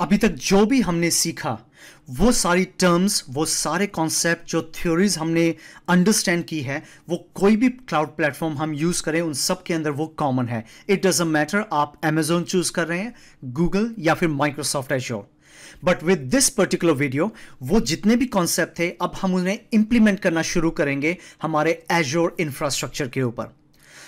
अभी तक जो भी हमने सीखा वो सारी टर्म्स वो सारे कॉन्सेप्ट जो थ्योरीज हमने अंडरस्टैंड की है वो कोई भी क्लाउड प्लेटफॉर्म हम यूज़ करें उन सब के अंदर वो कॉमन है इट अ मैटर आप एमेजोन चूज़ कर रहे हैं गूगल या फिर Microsoft Azure but with this particular video वो जितने भी कॉन्सेप्ट थे अब हम उन्हें इंप्लीमेंट करना शुरू करेंगे हमारे एजोर इंफ्रास्ट्रक्चर के ऊपर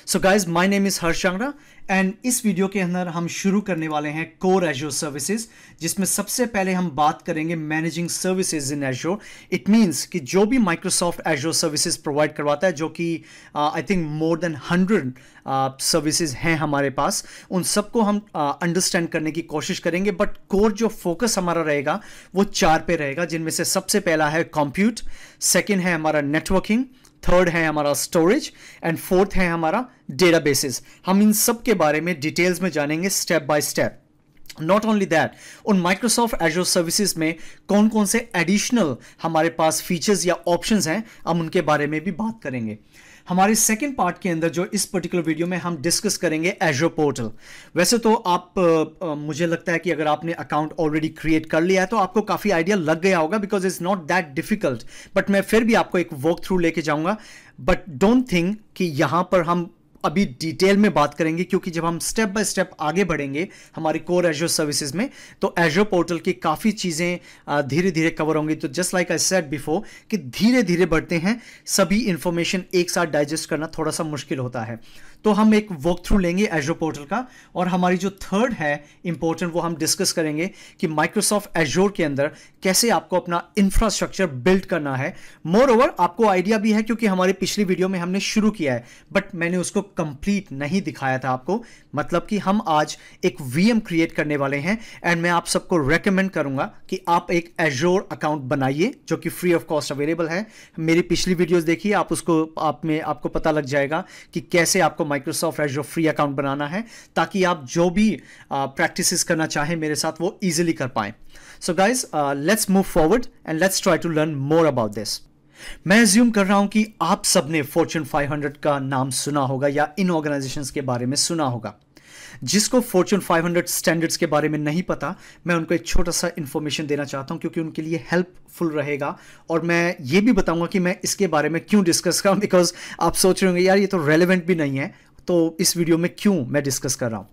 so guys my name is हर्षांगड़ा एंड इस वीडियो के अंदर हम शुरू करने वाले हैं कोर एजो सर्विसेज जिसमें सबसे पहले हम बात करेंगे managing services in Azure it means कि जो भी माइक्रोसॉफ्ट एजो सर्विसेज प्रोवाइड करवाता है जो कि I think more than hundred services हैं हमारे पास उन सबको हम अंडरस्टैंड uh, करने की कोशिश करेंगे बट कोर जो फोकस हमारा रहेगा वो चार पे रहेगा जिनमें से सबसे पहला है कॉम्प्यूट सेकेंड है हमारा नेटवर्किंग थर्ड है हमारा स्टोरेज एंड फोर्थ है हमारा डेटाबेसेस हम इन सब के बारे में डिटेल्स में जानेंगे step by step not only that उन माइक्रोसॉफ्ट एजो सर्विसेज में कौन कौन से एडिशनल हमारे पास फीचर्स या ऑप्शन हैं हम उनके बारे में भी बात करेंगे हमारे सेकेंड पार्ट के अंदर जो इस पर्टिकुलर वीडियो में हम डिस्कस करेंगे एजो पोर्टल वैसे तो आप आ, मुझे लगता है कि अगर आपने अकाउंट ऑलरेडी क्रिएट कर लिया है तो आपको काफ़ी आइडिया लग गया होगा because it's not that difficult but मैं फिर भी आपको एक वॉक थ्रू लेके जाऊंगा बट डोंट थिंक कि यहाँ पर हम अभी डिटेल में बात करेंगे क्योंकि जब हम स्टेप बाय स्टेप आगे बढ़ेंगे हमारे कोर एजो सर्विसेज में तो एजो पोर्टल की काफ़ी चीज़ें धीरे धीरे कवर होंगी तो just like I said before कि धीरे धीरे बढ़ते हैं सभी इंफॉर्मेशन एक साथ डाइजेस्ट करना थोड़ा सा मुश्किल होता है तो हम एक वॉक थ्रू लेंगे एजो पोर्टल का और हमारी जो थर्ड है इंपॉर्टेंट वो हम डिस्कस करेंगे कि माइक्रोसॉफ्ट एजोर के अंदर कैसे आपको अपना इंफ्रास्ट्रक्चर बिल्ड करना है मोर ओवर आपको आइडिया भी है क्योंकि हमारे पिछली वीडियो में हमने शुरू किया है बट मैंने उसको कंप्लीट नहीं दिखाया था आपको मतलब कि हम आज एक वीएम क्रिएट करने वाले हैं एंड मैं आप सबको रेकमेंड करूंगा कि आप एक एजोर अकाउंट बनाइए जो कि फ्री ऑफ कॉस्ट अवेलेबल है मेरी पिछली वीडियोज देखिए आप उसको आप में आपको पता लग जाएगा कि कैसे आपको माइक्रोसॉफ्ट एजो फ्री अकाउंट बनाना है ताकि आप जो भी प्रैक्टिस करना चाहें मेरे साथ वो ईजिली कर पाएँ so guys let's move forward and let's try to learn more about this मैं ज्यूम कर रहा हूं कि आप सबने फॉर्चून 500 का नाम सुना होगा या इन ऑर्गेनाइजेशंस के बारे में सुना होगा जिसको फॉर्चून 500 स्टैंडर्ड्स के बारे में नहीं पता मैं उनको एक छोटा सा इन्फॉर्मेशन देना चाहता हूँ क्योंकि उनके लिए हेल्पफुल रहेगा और मैं ये भी बताऊंगा कि मैं इसके बारे में क्यों डिस्कस कर बिकॉज आप सोच रहे होंगे यार ये तो रेलिवेंट भी नहीं है तो इस वीडियो में क्यों मैं डिस्कस कर रहा हूँ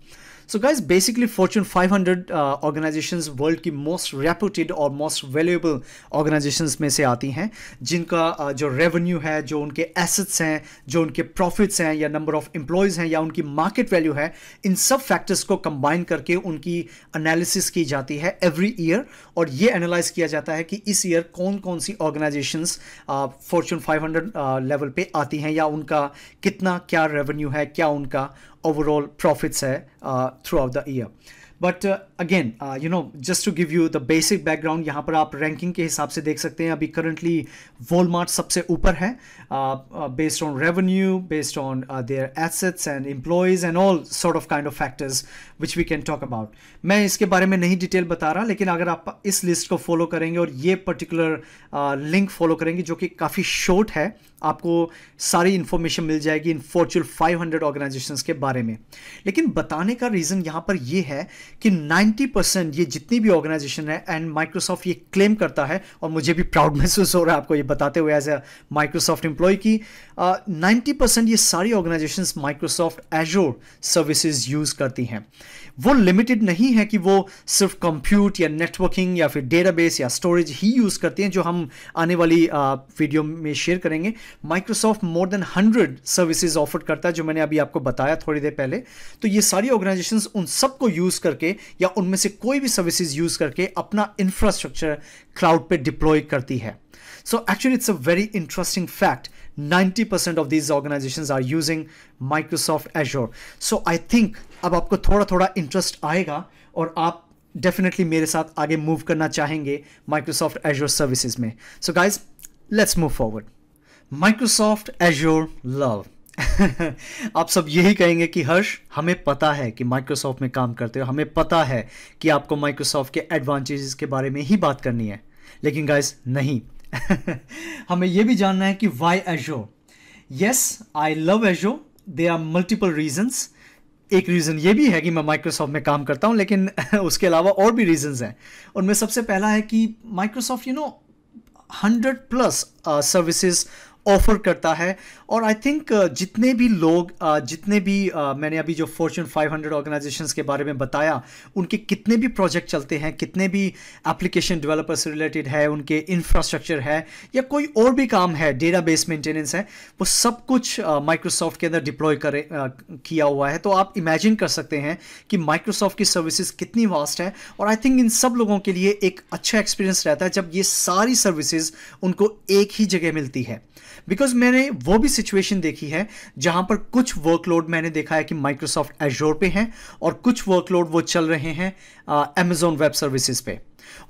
so guys basically fortune 500 hundred organisation world की मोस्ट रेपुटेड और मोस्ट वैल्यूएबल ऑर्गेनाइजेशंस में से आती हैं जिनका uh, जो रेवेन्यू है जो उनके एसेट्स हैं जो उनके प्रॉफिट्स हैं या नंबर ऑफ एम्प्लॉयज़ हैं या उनकी मार्केट वैल्यू है इन सब फैक्टर्स को कंबाइन करके उनकी एनालिसिस की जाती है एवरी ईयर और ये एनालाइज किया जाता है कि इस ईयर कौन कौन सी ऑर्गेनाइजेशंस फॉर्चून हंड्रेड लेवल पर पे आती हैं या उनका कितना क्या रेवेन्यू है क्या उनका overall profits hai, eh, uh, throughout the year. But uh, again you know just to give you the basic background यहाँ पर आप रैंकिंग के हिसाब से देख सकते हैं अभी करंटली वॉलमार्ट सबसे ऊपर है based on revenue based on their assets and employees and all sort of kind of factors which we can talk about मैं इसके बारे में नहीं डिटेल बता रहा लेकिन अगर आप इस लिस्ट को फॉलो करेंगे और ये पर्टिकुलर लिंक फॉलो करेंगे जो कि काफ़ी शॉर्ट है आपको सारी इन्फॉर्मेशन मिल जाएगी इन फॉर्चून हंड्रेड ऑर्गेनाइजेशन के बारे में लेकिन बताने का रीज़न यहाँ पर यह है कि नाइन 90 परसेंट ये जितनी भी ऑर्गेनाइजेशन है एंड माइक्रोसॉफ्ट ये क्लेम करता है और मुझे भी प्राउड महसूस हो रहा है आपको ये बताते हुए एज ए माइक्रोसॉफ्ट एम्प्लॉय की नाइन्टी परसेंट ये सारी organisation Microsoft Azure services use करती हैं वो लिमिटेड नहीं है कि वो सिर्फ कंप्यूट या नेटवर्किंग या फिर डेटाबेस या स्टोरेज ही यूज़ करते हैं जो हम आने वाली आ, uh, वीडियो में शेयर करेंगे Microsoft more than hundred services offer करता है जो मैंने अभी आपको बताया थोड़ी देर पहले तो ये सारी ऑर्गेनाइजेशन उन सबको यूज़ करके या उनमें से कोई भी सर्विसेज यूज करके अपना इंफ्रास्ट्रक्चर क्लाउड पे डिप्लॉय करती है so actually it's a very interesting fact 90% of these organisation are using Microsoft Azure so I think अब आपको थोड़ा थोड़ा इंटरेस्ट आएगा और आप डेफिनेटली मेरे साथ आगे मूव करना चाहेंगे माइक्रोसॉफ्ट एजोर सर्विसेज में so guys let's move forward Microsoft Azure love आप सब यही कहेंगे कि हर्ष हमें पता है कि माइक्रोसॉफ्ट में काम करते हो हमें पता है कि आपको माइक्रोसॉफ्ट के एडवांटेजेस के बारे में ही बात करनी है लेकिन गाइस नहीं हमें यह भी जानना है कि why Azure yes I love Azure they are multiple reasons एक रीज़न ये भी है कि मैं माइक्रोसॉफ्ट में काम करता हूँ लेकिन उसके अलावा और भी रीजंस हैं उनमें सबसे पहला है कि Microsoft you know hundred plus services offer करता है और आई थिंक uh, जितने भी लोग uh, जितने भी uh, मैंने अभी जो फॉर्चून 500 ऑर्गेनाइजेशन के बारे में बताया उनके कितने भी प्रोजेक्ट चलते हैं कितने भी एप्लीकेशन डेवलपर्स से रिलेटेड है उनके इंफ्रास्ट्रक्चर है या कोई और भी काम है डेटा बेस मेंटेनेंस है वो सब कुछ माइक्रोसॉफ्ट के अंदर डिप्लॉय करे किया हुआ है तो आप इमेजिन कर सकते हैं कि माइक्रोसॉफ्ट की सर्विसेज कितनी वास्ट है और आई थिंक इन सब लोगों के लिए एक अच्छा एक्सपीरियंस रहता है जब ये सारी सर्विसेज उनको एक ही जगह मिलती है बिकॉज मैंने वो भी सिचुएशन देखी है जहां पर कुछ वर्कलोड मैंने देखा है कि माइक्रोसॉफ्ट एजोर पे हैं और कुछ वर्कलोड वो चल रहे हैं अमेजोन वेब सर्विसेज पे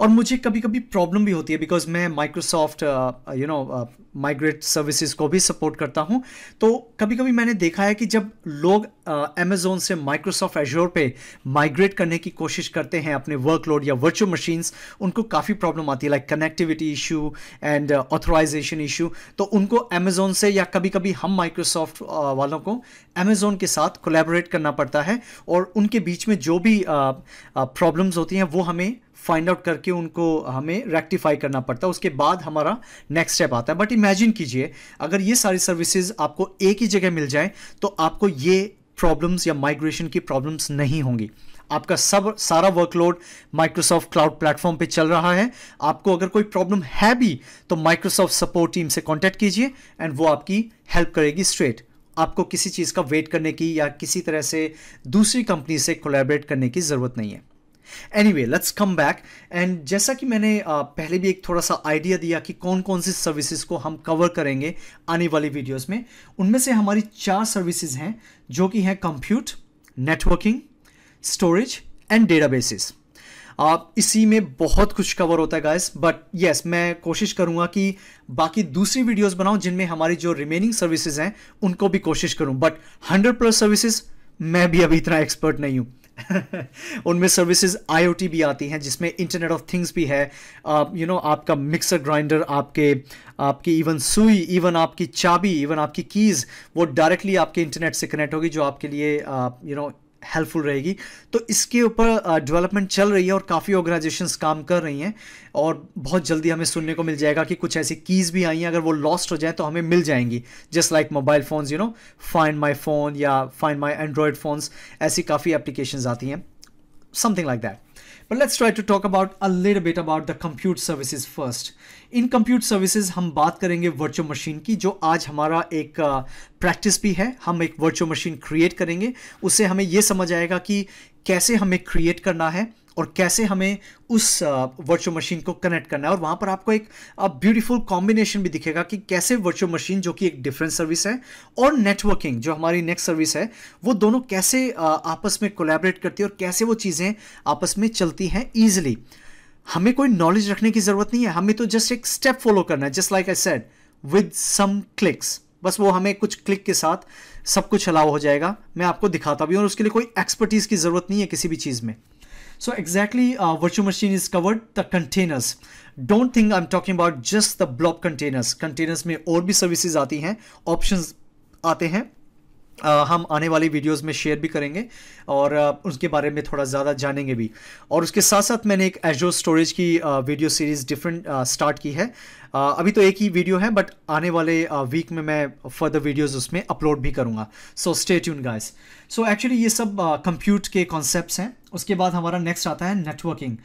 और मुझे कभी कभी प्रॉब्लम भी होती है बिकॉज मैं Microsoft you know migrate services को भी सपोर्ट करता हूँ तो कभी कभी मैंने देखा है कि जब लोग अमेजोन uh, से माइक्रोसॉफ्ट एजोर पे माइग्रेट करने की कोशिश करते हैं अपने वर्कलोड या वर्चुअल मशीन्स उनको काफ़ी प्रॉब्लम आती है like connectivity issue and authorisation issue तो उनको अमेजोन से या कभी कभी हम माइक्रोसॉफ्ट uh, वालों को अमेजोन के साथ कोलेबोरेट करना पड़ता है और उनके बीच में जो भी प्रॉब्लम्स uh, uh होती हैं वो हमें फाइंड आउट करके उनको हमें रेक्टिफाई करना पड़ता है उसके बाद हमारा नेक्स्ट स्टेप आता है बट इमेजिन कीजिए अगर ये सारी सर्विसेज आपको एक ही जगह मिल जाए तो आपको ये प्रॉब्लम्स या माइग्रेशन की प्रॉब्लम्स नहीं होंगी आपका सब सारा वर्कलोड माइक्रोसॉफ्ट क्लाउड प्लेटफॉर्म पे चल रहा है आपको अगर कोई प्रॉब्लम है भी तो माइक्रोसॉफ्ट सपोर्ट टीम से कांटेक्ट कीजिए एंड वो आपकी हेल्प करेगी स्ट्रेट आपको किसी चीज़ का वेट करने की या किसी तरह से दूसरी कंपनी से कोलैबोरेट करने की ज़रूरत नहीं है anyway let's come back and जैसा कि मैंने पहले भी एक थोड़ा सा आइडिया दिया कि कौन कौन सी सर्विसेज को हम कवर करेंगे आने वाली वीडियोस में उनमें से हमारी चार सर्विसेज हैं जो कि हैं compute networking storage and databases आप इसी में बहुत कुछ कवर होता है गाइस बट यस मैं कोशिश करूंगा कि बाकी दूसरी वीडियोस बनाऊं जिनमें हमारी जो रिमेनिंग सर्विसेज हैं उनको भी कोशिश करूं बट हंड्रेड प्लस सर्विसेज मैं भी अभी इतना एक्सपर्ट नहीं हूं उनमें सर्विसेज आईओटी भी आती हैं जिसमें इंटरनेट ऑफ थिंग्स भी है यू नो आपका मिक्सर ग्राइंडर आपके आपकी इवन सुई इवन आपकी चाबी इवन आपकी कीज़ वो डायरेक्टली आपके इंटरनेट से कनेक्ट होगी जो आपके लिए यू नो हेल्पफुल रहेगी तो इसके ऊपर डेवलपमेंट चल रही है और काफ़ी ऑर्गेनाइजेशन काम कर रही हैं और बहुत जल्दी हमें सुनने को मिल जाएगा कि कुछ ऐसी कीज़ भी आई हैं अगर वो लॉस्ट हो जाए तो हमें मिल जाएंगी just like mobile phones you know find my phone या फाइंड माई एंड्रॉयड फ़ोन्स ऐसी काफ़ी एप्लीकेशन आती हैं something like that but let's try to talk about a little bit about the computer services first in compute services हम बात करेंगे virtual machine की जो आज हमारा एक प्रैक्टिस भी है हम एक वर्चुअल मशीन क्रिएट करेंगे उससे हमें ये समझ आएगा कि कैसे हमें क्रिएट करना है और कैसे हमें उस वर्चुअल मशीन को कनेक्ट करना है और वहाँ पर आपको एक ब्यूटीफुल कॉम्बिनेशन भी दिखेगा कि कैसे वर्चुअल मशीन जो कि एक डिफरेंट सर्विस है और नेटवर्किंग जो हमारी नेक्स्ट सर्विस है वो दोनों कैसे आपस में कोलैबोरेट करती है और कैसे वो चीज़ें आपस में चलती हैं ईजिली हमें कोई नॉलेज रखने की ज़रूरत नहीं है हमें तो जस्ट एक स्टेप फॉलो करना है just like I said with some clicks बस वो हमें कुछ क्लिक के साथ सब कुछ अलाव हो जाएगा मैं आपको दिखाता भी हूँ उसके लिए कोई एक्सपर्टीज़ की ज़रूरत नहीं है किसी भी चीज़ में so exactly virtual machine is covered the containers don't think I am talking about just the block containers containers में और भी सर्विसेज आती हैं ऑप्शन आते हैं हम आने वाली वीडियोस में शेयर भी करेंगे और उसके बारे में थोड़ा ज़्यादा जानेंगे भी और उसके साथ साथ मैंने एक एजो स्टोरेज की वीडियो सीरीज़ डिफरेंट स्टार्ट की है अभी तो एक ही वीडियो है बट आने वाले वीक में मैं फर्दर वीडियोस उसमें अपलोड भी करूँगा so stay tune guys so actually ये सब कंप्यूट के कॉन्सेप्ट हैं उसके बाद हमारा नेक्स्ट आता है नेटवर्किंग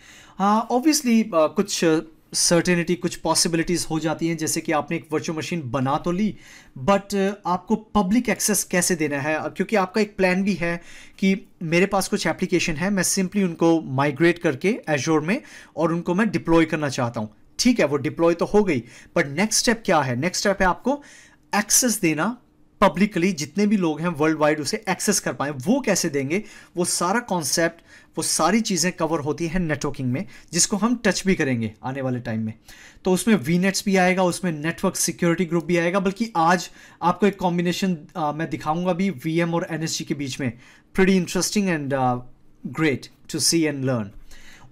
ऑब्वियसली कुछ सर्टेनिटी कुछ पॉसिबिलिटीज़ हो जाती हैं जैसे कि आपने एक वर्चुअल मशीन बना तो ली बट uh, आपको पब्लिक एक्सेस कैसे देना है क्योंकि आपका एक प्लान भी है कि मेरे पास कुछ एप्लीकेशन है मैं सिंपली उनको माइग्रेट करके एजोर में और उनको मैं डिप्लॉय करना चाहता हूँ ठीक है वो डिप्लॉय तो हो गई बट नेक्स्ट स्टेप क्या है नेक्स्ट स्टेप है आपको एक्सेस देना पब्लिकली जितने भी लोग हैं वर्ल्ड वाइड उसे एक्सेस कर पाएँ वो कैसे देंगे वो सारा कॉन्सेप्ट वो सारी चीज़ें कवर होती हैं नेटवर्किंग में जिसको हम टच भी करेंगे आने वाले टाइम में तो उसमें वी नेट्स भी आएगा उसमें नेटवर्क सिक्योरिटी ग्रुप भी आएगा बल्कि आज आपको एक कॉम्बिनेशन मैं दिखाऊंगा भी वी और एन के बीच में pretty interesting and great to see and learn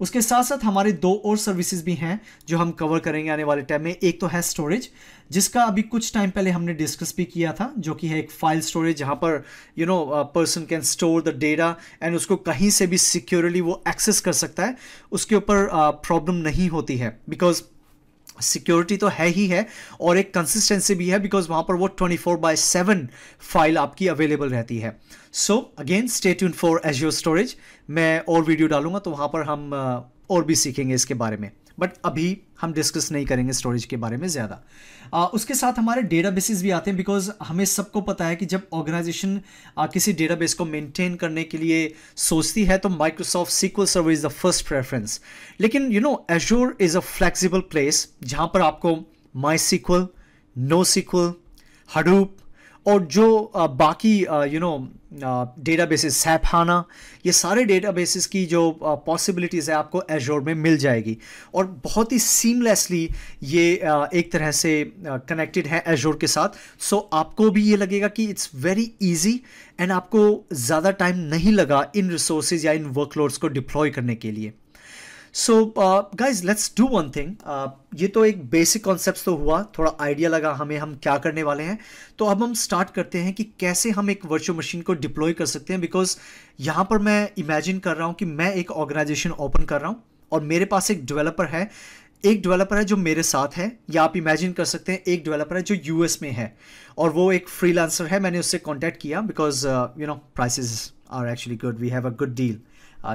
उसके साथ साथ हमारे दो और सर्विसेज भी हैं जो हम कवर करेंगे आने वाले टाइम में एक तो है स्टोरेज जिसका अभी कुछ टाइम पहले हमने डिस्कस भी किया था जो कि है एक फाइल स्टोरेज जहाँ पर you know person can store the data and उसको कहीं से भी सिक्योरली वो एक्सेस कर सकता है उसके ऊपर प्रॉब्लम नहीं होती है बिकॉज सिक्योरिटी तो है ही है और एक कंसिस्टेंसी भी है बिकॉज वहां पर वो 24 फोर बाय सेवन फाइल आपकी अवेलेबल रहती है so again stay tune for Azure storage मैं और वीडियो डालूंगा तो वहां पर हम और भी सीखेंगे इसके बारे में बट अभी हम डिस्कस नहीं करेंगे स्टोरेज के बारे में ज़्यादा उसके साथ हमारे डेटा बेसिस भी आते हैं बिकॉज हमें सबको पता है कि जब ऑर्गेनाइजेशन किसी डेटाबेस को मेनटेन करने के लिए सोचती है तो Microsoft SQL server is the first preference लेकिन you know Azure is a flexible place जहाँ पर आपको MySQL NoSQL Hadoop और जो बाकी you know databases SAP HANA ये सारे डेटा बेसिस की जो पॉसिबिलिटीज़ है आपको एजोर में मिल जाएगी और बहुत ही सीमलेसली ये एक तरह से कनेक्टेड है एजोर के साथ सो आपको भी ये लगेगा कि इट्स वेरी इजी एंड आपको ज़्यादा टाइम नहीं लगा इन रिसोर्सेज या इन वर्कलोड्स को डिप्लॉय करने के लिए so guys let's do one thing ये तो एक बेसिक कॉन्सेप्ट तो हुआ थोड़ा आइडिया लगा हमें हम क्या करने वाले हैं तो अब हम स्टार्ट करते हैं कि कैसे हम एक वर्चुअल मशीन को डिप्लॉय कर सकते हैं बिकॉज यहाँ पर मैं इमेजिन कर रहा हूँ कि मैं एक ऑर्गेनाइजेशन ओपन कर रहा हूँ और मेरे पास एक डेवलपर है एक डेवलपर है जो मेरे साथ है या आप इमेजिन कर सकते हैं एक डेवलपर है जो यूएस में है और वो एक फ्रीलांसर है मैंने उससे कॉन्टैक्ट किया because you know prices are actually good we have a good deal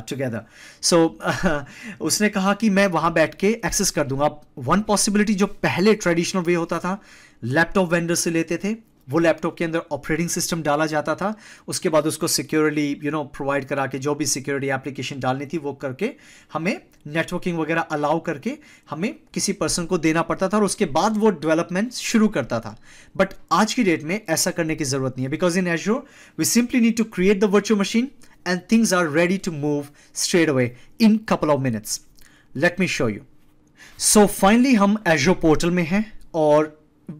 together uh, so uh, उसने कहा कि मैं वहां बैठ के एक्सेस कर दूंगा वन पॉसिबिलिटी जो पहले ट्रेडिशनल वे होता था लैपटॉप वेंडर से लेते थे वो लैपटॉप के अंदर ऑपरेटिंग सिस्टम डाला जाता था उसके बाद उसको सिक्योरली यू नो प्रोवाइड करा के जो भी सिक्योरिटी एप्लीकेशन डालनी थी वो करके हमें नेटवर्किंग वगैरह अलाउ करके हमें किसी पर्सन को देना पड़ता था और उसके बाद वो डेवलपमेंट शुरू करता था बट आज की डेट में ऐसा करने की ज़रूरत नहीं है because in Azure we simply need to create the virtual machine and things are ready to move straight away in couple of minutes. Let me show you. So so, finally हम azure portal में हैं और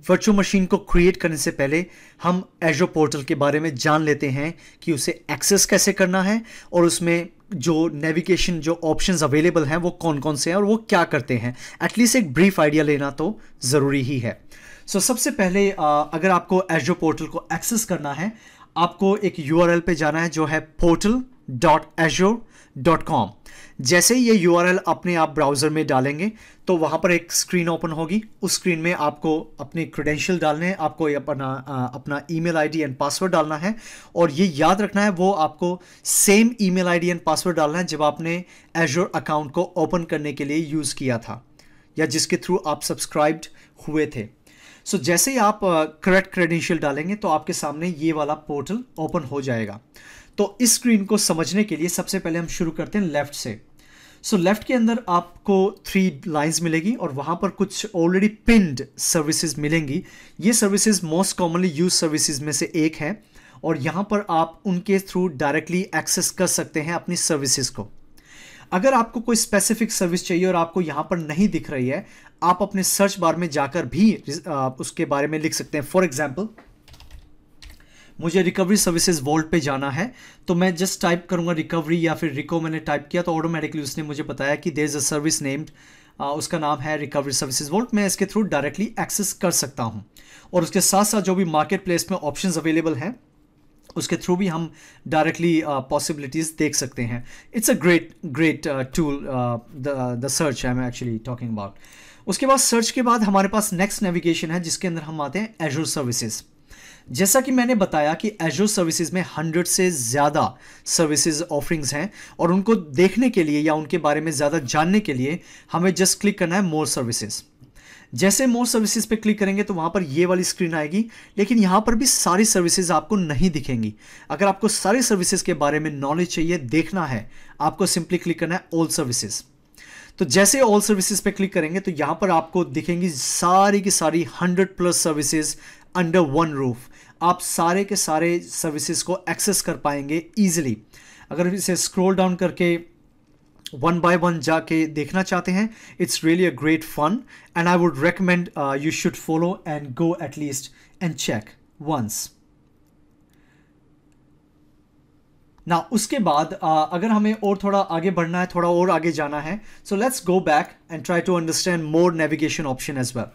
virtual machine को create करने से पहले हम azo portal के बारे में जान लेते हैं कि उसे एक्सेस कैसे करना है और उसमें जो नेविगेशन जो ऑप्शंस अवेलेबल हैं वो कौन कौन से हैं और वो क्या करते हैं एटलीस्ट एक ब्रीफ आइडिया लेना तो ज़रूरी ही है सो so, सबसे पहले अगर आपको एजो पोर्टल को एक्सेस करना है आपको एक यू पे जाना है जो है portal dot Azure dot com जैसे ही ये यू अपने आप ब्राउज़र में डालेंगे तो वहाँ पर एक स्क्रीन ओपन होगी उस स्क्रीन में आपको अपने क्रेडेंशियल डालने हैं आपको अपना अपना ईमेल आईडी एंड पासवर्ड डालना है और ये याद रखना है वो आपको same email ID and password डालना है जब आपने एजोर अकाउंट को ओपन करने के लिए यूज़ किया था या जिसके थ्रू आप सब्सक्राइब्ड हुए थे सो so, जैसे ही आप करेक्ट uh, क्रेडेंशियल डालेंगे तो आपके सामने ये वाला पोर्टल ओपन हो जाएगा तो इस स्क्रीन को समझने के लिए सबसे पहले हम शुरू करते हैं लेफ्ट से सो so, लेफ्ट के अंदर आपको थ्री लाइंस मिलेगी और वहाँ पर कुछ ऑलरेडी पिंड सर्विसेज मिलेंगी ये services most commonly use services में से एक है और यहाँ पर आप उनके थ्रू डायरेक्टली एक्सेस कर सकते हैं अपनी सर्विसेज को अगर आपको कोई स्पेसिफिक सर्विस चाहिए और आपको यहाँ पर नहीं दिख रही है आप अपने सर्च बार में जाकर भी उसके बारे में लिख सकते हैं फॉर एग्जाम्पल मुझे रिकवरी सर्विसेज वोल्ट पे जाना है तो मैं जस्ट टाइप करूंगा रिकवरी या फिर रिको मैंने टाइप किया तो ऑटोमेटिकली उसने मुझे बताया कि there is a service named उसका नाम है रिकवरी सर्विसेज वोल्ट मैं इसके थ्रू डायरेक्टली एक्सेस कर सकता हूँ और उसके साथ साथ जो भी मार्केट प्लेस में ऑप्शन अवेलेबल हैं उसके थ्रू भी हम डायरेक्टली पॉसिबिलिटीज़ देख सकते हैं it's a great great tool the search I am actually talking about उसके बाद सर्च के बाद हमारे पास नेक्स्ट नेविगेशन है जिसके अंदर हम आते हैं एजोर सर्विसेज जैसा कि मैंने बताया कि एजोर सर्विसेज में हंड्रेड से ज़्यादा सर्विसेज ऑफरिंग्स हैं और उनको देखने के लिए या उनके बारे में ज़्यादा जानने के लिए हमें जस्ट क्लिक करना है मोर सर्विसेज़ जैसे मोर सर्विसेज पे क्लिक करेंगे तो वहाँ पर ये वाली स्क्रीन आएगी लेकिन यहाँ पर भी सारी सर्विसेज आपको नहीं दिखेंगी अगर आपको सारी सर्विसेज के बारे में नॉलेज चाहिए देखना है आपको सिंपली क्लिक करना है ऑल सर्विसेज़ तो जैसे ऑल सर्विसेज पे क्लिक करेंगे तो यहां पर आपको दिखेंगी सारी की सारी hundred plus services under one roof आप सारे के सारे सर्विसेज को एक्सेस कर पाएंगे ईजिली अगर इसे स्क्रोल डाउन करके वन बाय वन जाके देखना चाहते हैं it's really a great fun and I would recommend you should follow and go at least and check once ना उसके बाद आ, अगर हमें और थोड़ा आगे बढ़ना है थोड़ा और आगे जाना है so let's go back and try to understand more navigation option as well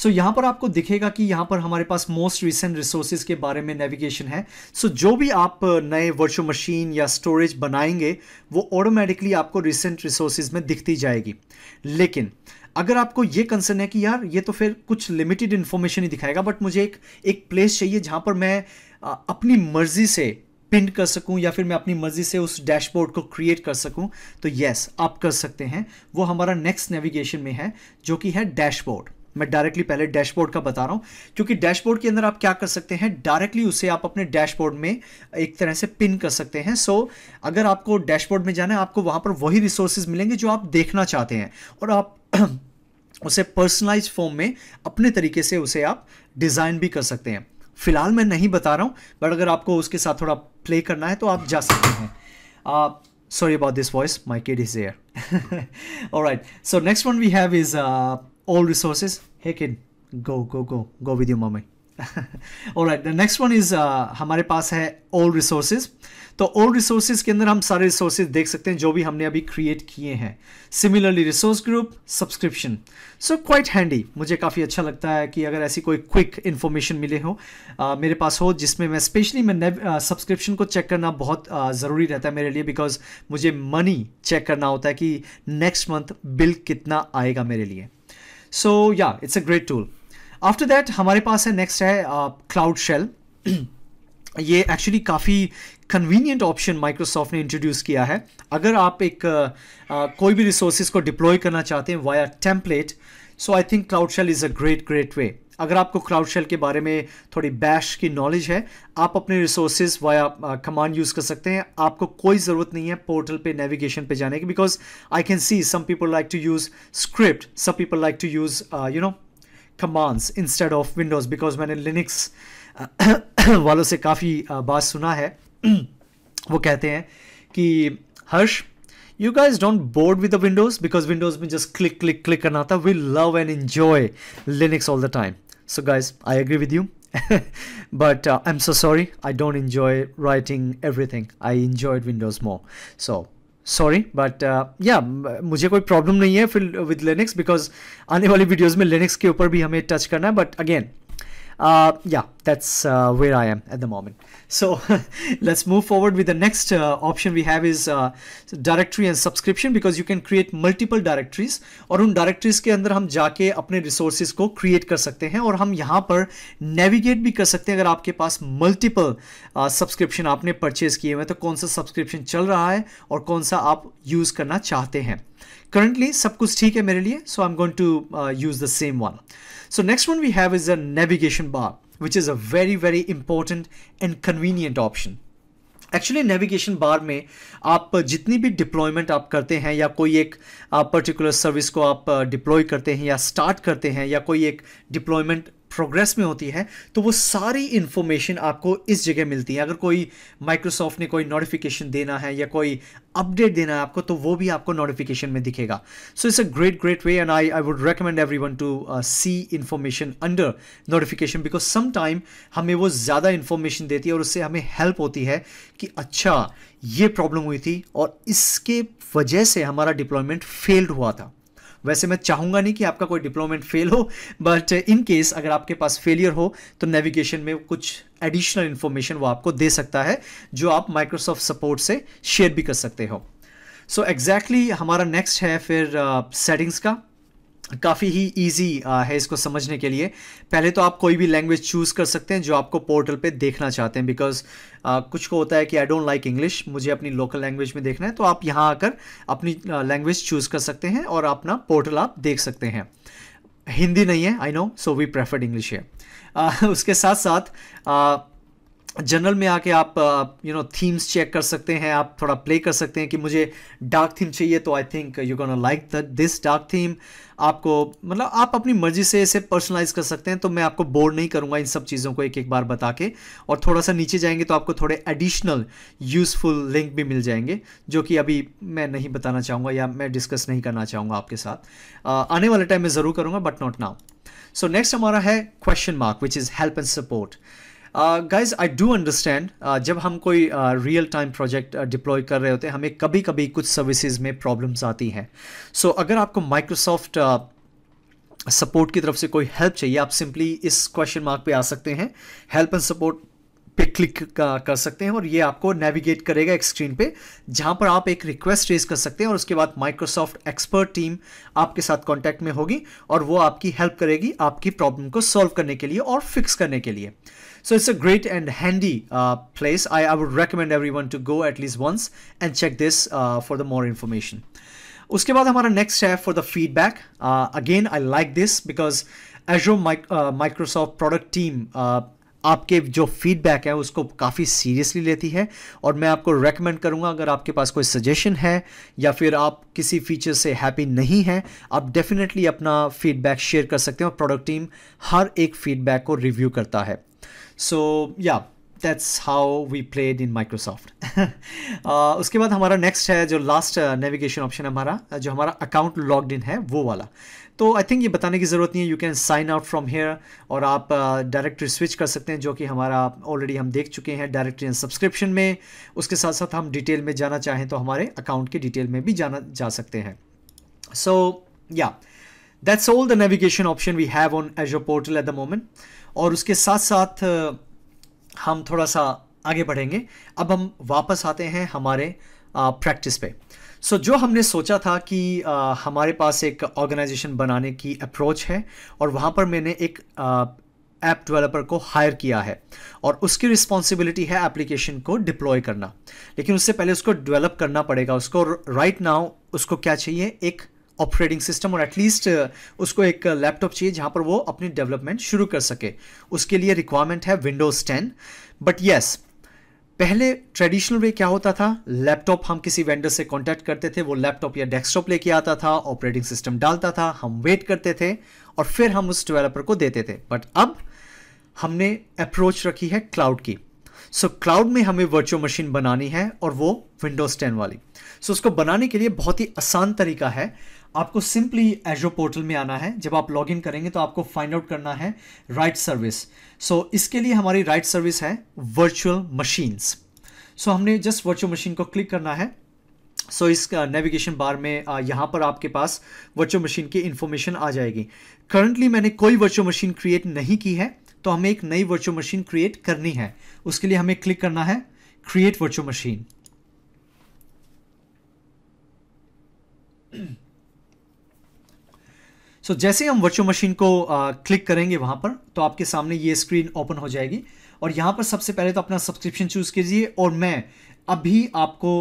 so यहाँ पर आपको दिखेगा कि यहाँ पर हमारे पास मोस्ट रिसेंट रिसोर्सेज के बारे में नेविगेशन है सो so, जो भी आप नए वर्चुअल मशीन या स्टोरेज बनाएंगे वो ऑटोमेटिकली आपको रिसेंट रिसोर्सेज में दिखती जाएगी लेकिन अगर आपको ये कंसर्न है कि यार ये तो फिर कुछ लिमिटेड इन्फॉर्मेशन ही दिखाएगा बट मुझे एक एक प्लेस चाहिए जहाँ पर मैं अपनी मर्जी से पिन कर सकूं या फिर मैं अपनी मर्जी से उस डैशबोर्ड को क्रिएट कर सकूं तो यस आप कर सकते हैं वो हमारा नेक्स्ट नेविगेशन में है जो कि है डैशबोर्ड मैं डायरेक्टली पहले डैशबोर्ड का बता रहा हूँ क्योंकि डैशबोर्ड के अंदर आप क्या कर सकते हैं डायरेक्टली उसे आप अपने डैशबोर्ड में एक तरह से पिन कर सकते हैं सो so, अगर आपको डैशबोर्ड में जाना है आपको वहाँ पर वही रिसोर्सेज मिलेंगे जो आप देखना चाहते हैं और आप उसे पर्सनलाइज फॉर्म में अपने तरीके से उसे आप डिज़ाइन भी कर सकते हैं फिलहाल मैं नहीं बता रहा हूँ बट अगर आपको उसके साथ थोड़ा प्ले करना है तो आप जा सकते हैं sorry about this voice my kid is here alright so next one we have is all resources hey किन go go go go with you mummy alright the next one is हमारे पास है all resources तो all resources के अंदर हम सारे resources देख सकते हैं जो भी हमने अभी क्रिएट किए हैं similarly resource group subscription so quite handy मुझे काफ़ी अच्छा लगता है कि अगर ऐसी कोई क्विक इन्फॉर्मेशन मिले हो आ, मेरे पास हो जिसमें मैं स्पेशली मैं सब्सक्रिप्शन को चेक करना बहुत ज़रूरी रहता है मेरे लिए बिकॉज मुझे मनी चेक करना होता है कि नेक्स्ट मंथ बिल कितना आएगा मेरे लिए so yeah it's a great tool after that हमारे पास है नेक्स्ट है क्लाउड शेल ये एक्चुअली काफ़ी कन्वीनियंट ऑप्शन माइक्रोसॉफ्ट ने इंट्रोड्यूस किया है अगर आप एक आ, कोई भी रिसोर्सेज को डिप्लॉय करना चाहते हैं via template so I think cloud shell is a great great way अगर आपको क्लाउड शेल के बारे में थोड़ी बैश की नॉलेज है आप अपने रिसोर्सेज वाया कमांड यूज़ कर सकते हैं आपको कोई ज़रूरत नहीं है पोर्टल पे नेविगेशन पे जाने की because I can see some people like to use script some people like to use you know commands instead of Windows because मैंने लिनिक्स वालों से काफ़ी बात सुना है वो कहते हैं कि Harsh you guys don't bored with the Windows because Windows में जस्ट क्लिक क्लिक क्लिक करना था we love and enjoy Linux all the time so guys I agree with you but I am so sorry I don't enjoy writing everything I enjoy Windows more so sorry but yeah मुझे कोई problem नहीं है फिर with Linux because आने वाली videos में Linux के ऊपर भी हमें टच करना है but again uh, yeah, that's uh, where I am at the moment. So let's move forward with the next uh, option we have is uh, directory and subscription because you can create multiple directories और un directories के अंदर हम जाके apne resources ko create kar sakte hain aur hum yahan par navigate bhi kar sakte hain agar aapke paas multiple uh, subscription aapne purchase kiye hue हैं तो कौन सा subscription chal raha hai aur kaun sa aap use karna chahte hain currently sab kuch theek hai mere liye so I'm going to uh, use the same one So next one we have is a navigation bar, which is a very, very important and convenient option. Actually navigation bar में आप जितनी भी deployment आप करते हैं या कोई एक आप पर्टिकुलर सर्विस को आप डिप्लॉय uh, करते हैं या स्टार्ट करते हैं या कोई एक डिप्लॉयमेंट प्रोग्रेस में होती है तो वो सारी इन्फॉर्मेशन आपको इस जगह मिलती है अगर कोई माइक्रोसॉफ्ट ने कोई नोटिफिकेशन देना है या कोई अपडेट देना है आपको तो वो भी आपको नोटिफिकेशन में दिखेगा so it's a great great way and I I would recommend everyone to see information under notification because some time हमें वो ज़्यादा इन्फॉर्मेशन देती है और उससे हमें हेल्प होती है कि अच्छा ये प्रॉब्लम हुई थी और इसके वजह से हमारा डिप्लॉयमेंट फेल्ड हुआ था वैसे मैं चाहूँगा नहीं कि आपका कोई डिप्लोमेंट फेल हो बट इन केस अगर आपके पास फेलियर हो तो नेविगेशन में कुछ एडिशनल इन्फॉर्मेशन वो आपको दे सकता है जो आप माइक्रोसॉफ्ट सपोर्ट से शेयर भी कर सकते हो सो so एग्जैक्टली exactly हमारा नेक्स्ट है फिर सेटिंग्स uh, का काफ़ी ही इजी है इसको समझने के लिए पहले तो आप कोई भी लैंग्वेज चूज़ कर सकते हैं जो आपको पोर्टल पे देखना चाहते हैं बिकॉज कुछ को होता है कि आई डोंट लाइक इंग्लिश मुझे अपनी लोकल लैंग्वेज में देखना है तो आप यहाँ आकर अपनी लैंग्वेज चूज़ कर सकते हैं और अपना पोर्टल आप देख सकते हैं हिंदी नहीं है I know so we preferred English है उसके साथ साथ uh, जनरल में आके आप यू नो थीम्स चेक कर सकते हैं आप थोड़ा प्ले कर सकते हैं कि मुझे डार्क थीम चाहिए तो I think you can like this dark theme आपको मतलब आप अपनी मर्जी से इसे पर्सनलाइज कर सकते हैं तो मैं आपको बोर नहीं करूँगा इन सब चीज़ों को एक एक बार बता के और थोड़ा सा नीचे जाएंगे तो आपको थोड़े एडिशनल यूज़फुल लिंक भी मिल जाएंगे जो कि अभी मैं नहीं बताना चाहूँगा या मैं डिस्कस नहीं करना चाहूँगा आपके साथ uh, आने वाले टाइम में ज़रूर करूँगा but not now so next हमारा है question mark which is help and support guys I do understand जब हम कोई रियल टाइम प्रोजेक्ट डिप्लॉय कर रहे होते हैं हमें कभी कभी कुछ सर्विसेज में प्रॉब्लम्स आती हैं सो so, अगर आपको माइक्रोसॉफ्ट सपोर्ट uh, की तरफ से कोई हेल्प चाहिए आप सिंपली इस क्वेश्चन मार्क पे आ सकते हैं हेल्प एंड सपोर्ट पे क्लिक कर सकते हैं और ये आपको नेविगेट करेगा एक स्क्रीन पे जहाँ पर आप एक रिक्वेस्ट रेज कर सकते हैं और उसके बाद माइक्रोसॉफ्ट एक्सपर्ट टीम आपके साथ कांटेक्ट में होगी और वो आपकी हेल्प करेगी आपकी प्रॉब्लम को सॉल्व करने के लिए और फिक्स करने के लिए So it's a great and handy uh, place. I, I would recommend everyone to go at least once and check this uh, for the more information. उसके बाद हमारा नेक्स्ट है for the feedback again I like this because Azure Microsoft product team आपके जो feedback है उसको काफ़ी seriously लेती है और मैं आपको रेकमेंड करूँगा अगर आपके पास कोई सजेशन है या फिर आप किसी फीचर से हैप्पी नहीं हैं आप डेफिनेटली अपना फीडबैक शेयर कर सकते हैं और प्रोडक्ट टीम हर एक फीडबैक को रिव्यू करता है so yeah that's how we played in Microsoft उसके बाद हमारा नेक्स्ट है जो लास्ट नेविगेशन ऑप्शन है हमारा uh, जो हमारा अकाउंट लॉग्ड इन है वो वाला तो आई थिंक ये बताने की ज़रूरत नहीं है you can sign out from here और आप डायरेक्टरी uh, स्विच कर सकते हैं जो कि हमारा ऑलरेडी हम देख चुके हैं डायरेक्टरी एंड सब्सक्रिप्शन में उसके साथ साथ हम डिटेल में जाना चाहें तो हमारे अकाउंट के डिटेल में भी जाना जा सकते हैं so yeah that's all the navigation option we have on a portal at the moment और उसके साथ साथ हम थोड़ा सा आगे बढ़ेंगे अब हम वापस आते हैं हमारे प्रैक्टिस पे सो so, जो हमने सोचा था कि आ, हमारे पास एक ऑर्गेनाइजेशन बनाने की अप्रोच है और वहाँ पर मैंने एक ऐप डेवलपर को हायर किया है और उसकी रिस्पॉन्सिबिलिटी है एप्लीकेशन को डिप्लॉय करना लेकिन उससे पहले उसको डेवलप करना पड़ेगा उसको राइट right नाउ उसको क्या चाहिए एक ऑपरेटिंग सिस्टम और एटलीस्ट uh, उसको एक लैपटॉप uh, चाहिए जहाँ पर वो अपनी डेवलपमेंट शुरू कर सके उसके लिए रिक्वायरमेंट है विंडोज़ टेन बट येस पहले ट्रेडिशनल वे क्या होता था लैपटॉप हम किसी वेंडर से कॉन्टैक्ट करते थे वो लैपटॉप या डेस्कटॉप लेके आता था ऑपरेटिंग सिस्टम डालता था हम वेट करते थे और फिर हम उस डेवलपर को देते थे बट अब हमने अप्रोच रखी है क्लाउड की सो so, क्लाउड में हमें वर्चुअल मशीन बनानी है और वो विंडोज़ टेन वाली सो so, उसको बनाने के लिए बहुत ही आसान तरीका है आपको सिंपली एजो पोर्टल में आना है जब आप लॉग इन करेंगे तो आपको फाइंड आउट करना है राइट सर्विस सो इसके लिए हमारी राइट right सर्विस है वर्चुअल मशीन्स सो हमने जस्ट वर्चुअल मशीन को क्लिक करना है सो so, इस नेविगेशन uh, बार में uh, यहाँ पर आपके पास वर्चुअल मशीन की इन्फॉर्मेशन आ जाएगी करंटली मैंने कोई वर्चुअल मशीन क्रिएट नहीं की है तो हमें एक नई वर्चुअल मशीन क्रिएट करनी है उसके लिए हमें क्लिक करना है क्रिएट वर्चुअल मशीन सो तो so, जैसे हम वर्चुअल मशीन को क्लिक करेंगे वहाँ पर तो आपके सामने ये स्क्रीन ओपन हो जाएगी और यहाँ पर सबसे पहले तो अपना सब्सक्रिप्शन चूज़ कीजिए और मैं अभी आपको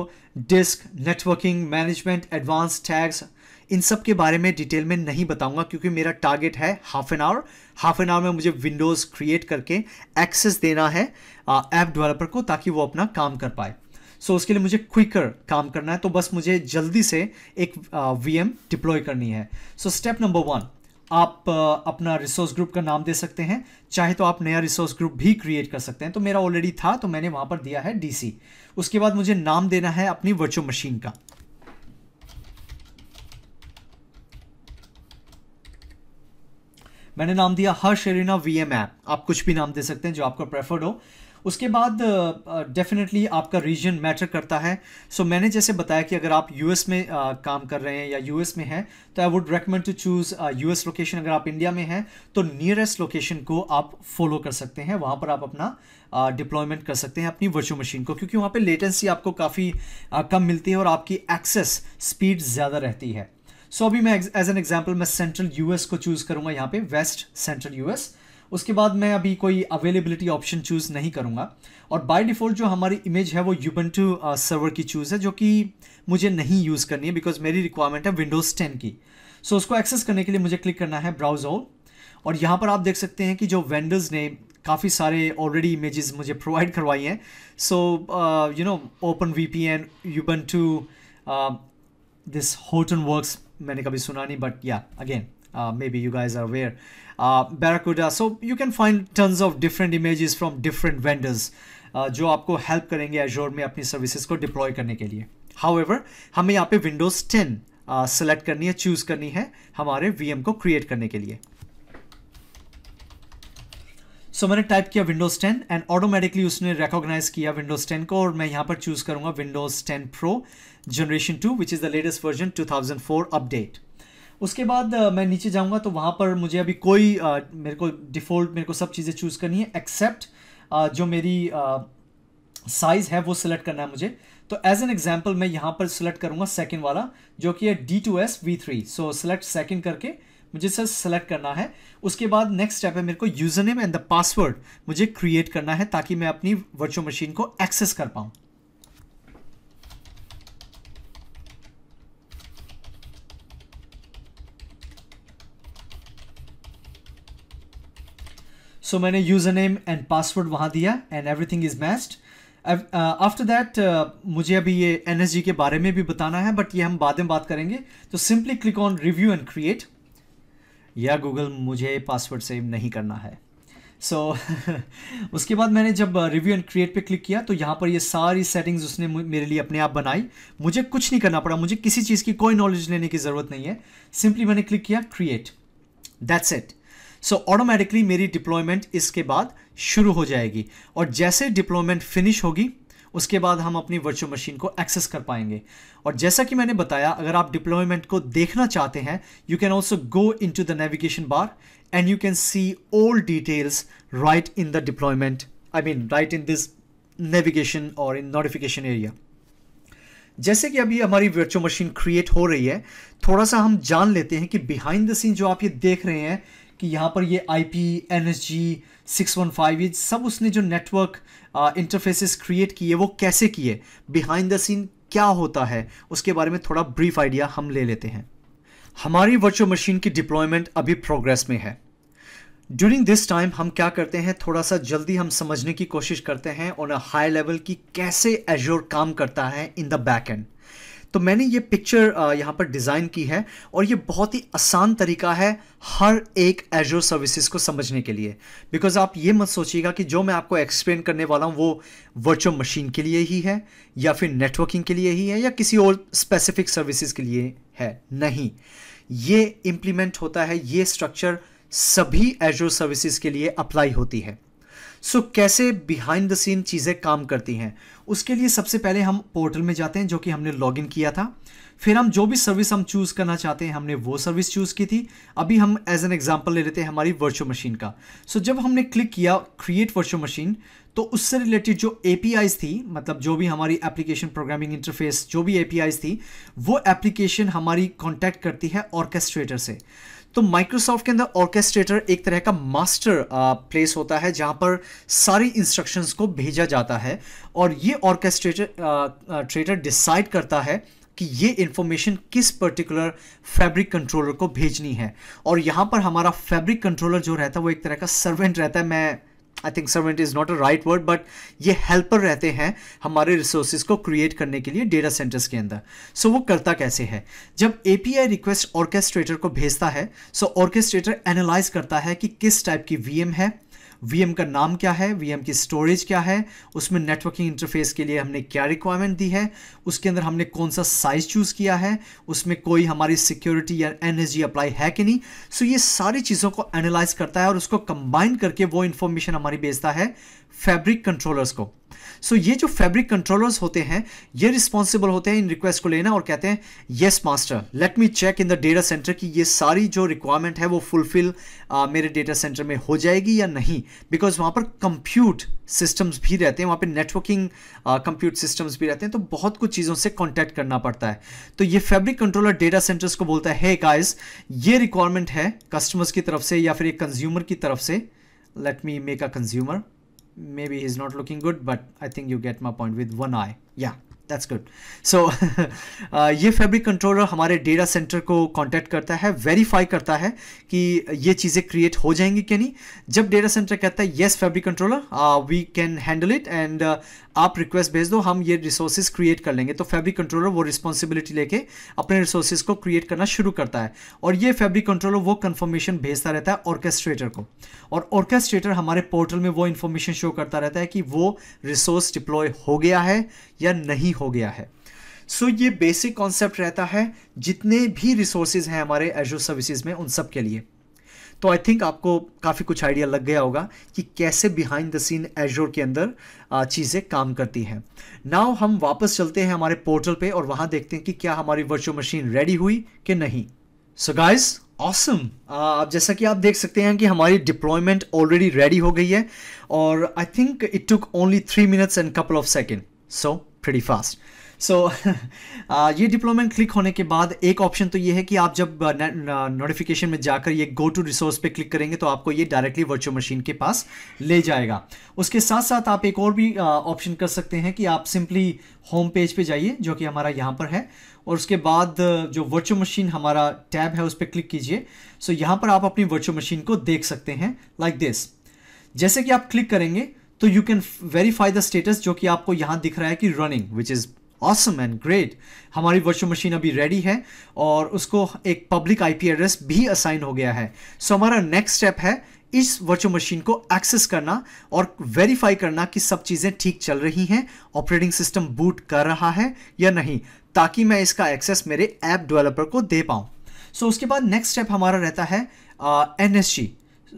disk networking management advance tags इन सब के बारे में डिटेल में नहीं बताऊंगा क्योंकि मेरा टारगेट है half an hour half an hour में मुझे विंडोज़ क्रिएट करके एक्सेस देना है ऐप डेवलपर को ताकि वो अपना काम कर पाए सो उसके लिए मुझे क्विकर काम करना है तो बस मुझे जल्दी से एक वी एम डिप्लॉय करनी है सो स्टेप नंबर वन आप अपना रिसोर्स ग्रुप का नाम दे सकते हैं चाहे तो आप नया रिसोर्स ग्रुप भी क्रिएट कर सकते हैं तो मेरा ऑलरेडी था तो मैंने वहां पर दिया है डीसी उसके बाद मुझे नाम देना है अपनी वर्चुअल मशीन का मैंने नाम दिया हर एरिना वी एम ऐप आप कुछ भी नाम दे सकते हैं जो आपका प्रेफर्ड हो उसके बाद डेफिनेटली uh, आपका रीजन मैटर करता है सो so, मैंने जैसे बताया कि अगर आप यूएस में uh, काम कर रहे हैं या यूएस में हैं तो I would recommend to choose US location अगर आप इंडिया में हैं तो नियरेस्ट लोकेशन को आप फॉलो कर सकते हैं वहाँ पर आप अपना डिप्लॉयमेंट uh, कर सकते हैं अपनी वर्चुअल मशीन को क्योंकि वहाँ पर लेटेंसी आपको काफ़ी कम मिलती है और आपकी एक्सेस स्पीड ज़्यादा रहती है सो so, अभी मैं एज एन एग्जाम्पल मैं सेंट्रल यूएस को चूज़ करूँगा यहाँ पे वेस्ट सेंट्रल यूएस उसके बाद मैं अभी कोई अवेलेबिलिटी ऑप्शन चूज़ नहीं करूँगा और बाय डिफ़ॉल्ट जो हमारी इमेज है वो यूबंटू सर्वर uh, की चूज़ है जो कि मुझे नहीं यूज़ करनी है बिकॉज मेरी रिक्वायरमेंट है विंडोज़ टेन की सो so, उसको एक्सेस करने के लिए मुझे क्लिक करना है ब्राउज ऑल और यहाँ पर आप देख सकते हैं कि जो वेंडर्स ने काफ़ी सारे ऑलरेडी इमेजेस मुझे प्रोवाइड करवाई हैं so you know open V P N Ubuntu this होटन वर्क मैंने कभी सुना नहीं but yeah again uh, maybe you guys are aware uh, barracuda so you can find tons of different images from different vendors uh, जो आपको help करेंगे एजोर में अपनी सर्विसेज को डिप्लॉय करने के लिए हाउएवर हमें यहाँ पे विंडोज 10 सेलेक्ट करनी है चूज करनी है हमारे वीएम को क्रिएट करने के लिए सो so, मैंने टाइप किया विंडोज 10 एंड ऑटोमेटिकली उसने रिकॉग्नाइज किया विंडोज 10 को और मैं यहाँ पर चूज करूंगा Windows 10 pro generation 2 which is the latest version 2004 update उसके बाद मैं नीचे जाऊँगा तो वहाँ पर मुझे अभी कोई मेरे को डिफ़ॉल्ट मेरे को सब चीज़ें चूज़ करनी है एक्सेप्ट जो मेरी साइज़ है वो सिलेक्ट करना है मुझे तो एज एन एग्जाम्पल मैं यहाँ पर सिलेक्ट करूँगा सेकेंड वाला जो कि है D two S V three so select second करके मुझे सर सेलेक्ट करना है उसके बाद नेक्स्ट स्टेप है मेरे को user name and the password मुझे क्रिएट करना है ताकि मैं अपनी वर्चुअल मशीन को एक्सेस कर पाऊँ सो मैंने यूज़र नेम एंड पासवर्ड वहाँ दिया and everything is matched after that मुझे अभी ये एन के बारे में भी बताना है बट ये हम बाद में बात करेंगे तो simply click on review and create yeah Google मुझे पासवर्ड सेव नहीं करना है सो so, उसके बाद मैंने जब रिव्यू एंड क्रिएट पे क्लिक किया तो यहाँ पर ये सारी सेटिंग्स उसने मेरे लिए अपने आप बनाई मुझे कुछ नहीं करना पड़ा मुझे किसी चीज़ की कोई नॉलेज लेने की ज़रूरत नहीं है सिंपली मैंने क्लिक किया create that's it so automatically मेरी डिप्लॉयमेंट इसके बाद शुरू हो जाएगी और जैसे डिप्लॉयमेंट फिनिश होगी उसके बाद हम अपनी वर्चुअल मशीन को एक्सेस कर पाएंगे और जैसा कि मैंने बताया अगर आप डिप्लॉयमेंट को देखना चाहते हैं you can also go into the navigation bar and you can see all details right in the deployment I mean right in this navigation और इन नोटिफिकेशन एरिया जैसे कि अभी हमारी वर्चुअल मशीन क्रिएट हो रही है थोड़ा सा हम जान लेते हैं कि बिहाइंड द सीन जो आप ये देख रहे हैं कि यहाँ पर ये I P N S G six one five ये सब उसने जो नेटवर्क इंटरफेसेस क्रिएट किए वो कैसे किए बिहाइंड द सीन क्या होता है उसके बारे में थोड़ा ब्रीफ आइडिया हम ले लेते हैं हमारी वर्चुअल मशीन की डिप्लॉयमेंट अभी प्रोग्रेस में है ड्यूरिंग दिस टाइम हम क्या करते हैं थोड़ा सा जल्दी हम समझने की कोशिश करते हैं और हाई लेवल की कैसे एजोर काम करता है इन द बैक एंड तो मैंने ये पिक्चर यहाँ पर डिज़ाइन की है और ये बहुत ही आसान तरीका है हर एक एजो सर्विसेज को समझने के लिए बिकॉज आप ये मत सोचिएगा कि जो मैं आपको एक्सप्लेन करने वाला हूँ वो वर्चुअल मशीन के लिए ही है या फिर नेटवर्किंग के लिए ही है या किसी और स्पेसिफिक सर्विसेज के लिए है नहीं ये इम्प्लीमेंट होता है ये स्ट्रक्चर सभी एजो सर्विसेज के लिए अप्लाई होती है सो so, कैसे बिहाइंड द सीन चीज़ें काम करती हैं उसके लिए सबसे पहले हम पोर्टल में जाते हैं जो कि हमने लॉगिन किया था फिर हम जो भी सर्विस हम चूज़ करना चाहते हैं हमने वो सर्विस चूज़ की थी अभी हम एज एन एग्जाम्पल ले लेते हैं हमारी वर्चुअल मशीन का सो so, जब हमने क्लिक किया क्रिएट वर्चुअल मशीन तो उससे रिलेटेड जो ए थी मतलब जो भी हमारी एप्लीकेशन प्रोग्रामिंग इंटरफेस जो भी ए थी वो एप्लीकेशन हमारी कॉन्टैक्ट करती है ऑर्केस्ट्रेटर से तो माइक्रोसॉफ्ट के अंदर ऑर्केस्ट्रेटर एक तरह का मास्टर प्लेस होता है जहाँ पर सारी इंस्ट्रक्शंस को भेजा जाता है और ये ऑर्केस्ट्रेटर ट्रेटर डिसाइड करता है कि ये इंफॉर्मेशन किस पर्टिकुलर फैब्रिक कंट्रोलर को भेजनी है और यहाँ पर हमारा फैब्रिक कंट्रोलर जो रहता है वो एक तरह का सर्वेंट रहता है मैं I think servant is not a right word but ये हेल्पर रहते हैं हमारे रिसोर्सेज को क्रिएट करने के लिए डेटा सेंटर्स के अंदर सो so, वो करता कैसे है जब A P I request orchestrator को भेजता है सो ऑर्केस्ट्रेटर एनालाइज करता है कि किस टाइप की वी एम है वीएम का नाम क्या है वीएम की स्टोरेज क्या है उसमें नेटवर्किंग इंटरफेस के लिए हमने क्या रिक्वायरमेंट दी है उसके अंदर हमने कौन सा साइज चूज़ किया है उसमें कोई हमारी सिक्योरिटी या एन अप्लाई है कि नहीं सो so ये सारी चीज़ों को एनालाइज करता है और उसको कंबाइन करके वो इन्फॉर्मेशन हमारी भेजता है फैब्रिक कंट्रोलर्स को सो so, ये जो फैब्रिक कंट्रोलर्स होते हैं ये रिस्पॉन्सिबल होते हैं इन रिक्वेस्ट को लेना और कहते हैं yes master let me check in the data centre की ये सारी जो रिक्वायरमेंट है वो फुलफिल uh, मेरे डेटा सेंटर में हो जाएगी या नहीं बिकॉज वहाँ पर कंप्यूट सिस्टम्स भी रहते हैं वहाँ पे नेटवर्किंग कंप्यूट सिस्टम्स भी रहते हैं तो बहुत कुछ चीज़ों से कॉन्टैक्ट करना पड़ता है तो ये फैब्रिक कंट्रोलर डेटा सेंटर्स को बोलता है हे hey ये रिक्वायरमेंट है कस्टमर्स की तरफ से या फिर एक कंज्यूमर की तरफ से let me make a consumer maybe he's not looking good, but I think you get my point with one eye. Yeah. That's good so ये फैब्रिक कंट्रोलर हमारे डेटा सेंटर को कांटेक्ट करता है वेरीफाई करता है कि ये चीज़ें क्रिएट हो जाएंगी कि नहीं जब डेटा सेंटर कहता है yes fabric controller we can handle it and आप रिक्वेस्ट भेज दो हम ये रिसोर्सेज क्रिएट कर लेंगे तो फैब्रिक कंट्रोलर वो रिस्पॉन्सिबिलिटी लेके अपने रिसोर्सेज को क्रिएट करना शुरू करता है और ये फैब्रिक कंट्रोलर वो कन्फर्मेशन भेजता रहता है ऑर्केस्ट्रेटर को और ऑर्केस्ट्रेटर हमारे पोर्टल में वो इन्फॉर्मेशन शो करता रहता है कि वो रिसोर्स डिप्लॉय हो गया है या नहीं हो गया है सो so, ये बेसिक कॉन्सेप्ट रहता है जितने भी रिसोर्सेज हैं हमारे एजो सर्विसेज में उन सब के लिए तो आई थिंक आपको काफ़ी कुछ आइडिया लग गया होगा कि कैसे बिहाइंड द सीन एजोर के अंदर चीज़ें काम करती हैं नाउ हम वापस चलते हैं हमारे पोर्टल पे और वहाँ देखते हैं कि क्या हमारी वर्चुअल मशीन रेडी हुई कि नहीं सो गाइस ऑसम आप जैसा कि आप देख सकते हैं कि हमारी डिप्लॉयमेंट ऑलरेडी रेडी हो गई है और I think it took only three minutes and couple of second so pretty fast so so, uh, ये डिप्लॉयमेंट क्लिक होने के बाद एक ऑप्शन तो ये है कि आप जब नोटिफिकेशन uh, uh, में जाकर ये गो टू रिसोर्स पे क्लिक करेंगे तो आपको ये डायरेक्टली वर्चुअल मशीन के पास ले जाएगा उसके साथ साथ आप एक और भी ऑप्शन uh, कर सकते हैं कि आप सिंपली होम पेज पे जाइए जो कि हमारा यहाँ पर है और उसके बाद जो वर्चुअल मशीन हमारा टैब है उस पर क्लिक कीजिए सो so, यहाँ पर आप अपनी वर्चुअल मशीन को देख सकते हैं लाइक like दिस जैसे कि आप क्लिक करेंगे तो you can verify the status जो कि आपको यहाँ दिख रहा है कि running which is awesome and great हमारी वर्चुअल मशीन अभी रेडी है और उसको एक पब्लिक पी एड्रेस भी असाइन हो गया है सो so, हमारा नेक्स्ट स्टेप है इस वर्चुअल मशीन को एक्सेस करना और वेरीफाई करना कि सब चीज़ें ठीक चल रही हैं ऑपरेटिंग सिस्टम बूट कर रहा है या नहीं ताकि मैं इसका एक्सेस मेरे ऐप डेवलपर को दे पाऊँ सो so, उसके बाद नेक्स्ट स्टेप हमारा रहता है एन uh,